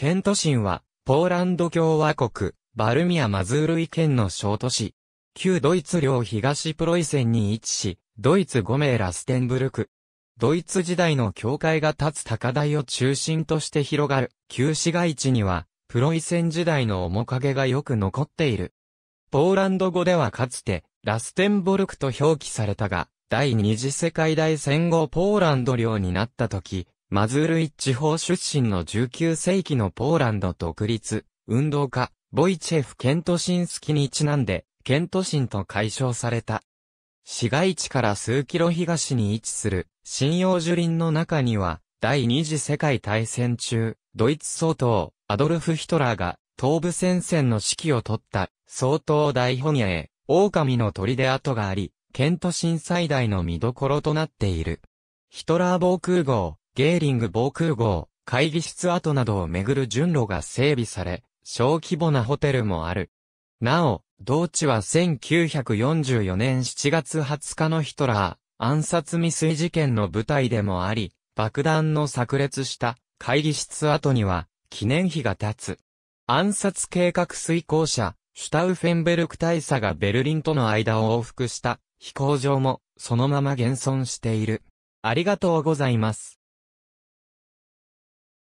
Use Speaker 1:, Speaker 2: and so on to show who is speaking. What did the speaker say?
Speaker 1: ケント神は、ポーランド共和国、バルミア・マズールイ県の小都市。旧ドイツ領東プロイセンに位置し、ドイツ5名ラステンブルク。ドイツ時代の教会が立つ高台を中心として広がる旧市街地には、プロイセン時代の面影がよく残っている。ポーランド語ではかつて、ラステンボルクと表記されたが、第二次世界大戦後ポーランド領になった時、マズールイッ地方出身の19世紀のポーランド独立、運動家、ボイチェフ・ケントシンスキにちなんで、ケントシンと解消された。市街地から数キロ東に位置する、信用樹林の中には、第二次世界大戦中、ドイツ総統、アドルフ・ヒトラーが、東部戦線の指揮を取った、総統大本営、狼の砦跡があり、ケントシン最大の見どころとなっている。ヒトラー防空壕、ゲーリング防空壕、会議室跡などをめぐる順路が整備され、小規模なホテルもある。なお、同地は1944年7月20日のヒトラー暗殺未遂事件の舞台でもあり、爆弾の炸裂した会議室跡には記念碑が立つ。暗殺計画遂行者、シュタウフェンベルク大佐がベルリンとの間を往復した飛行場もそのまま現存している。ありがとうございます。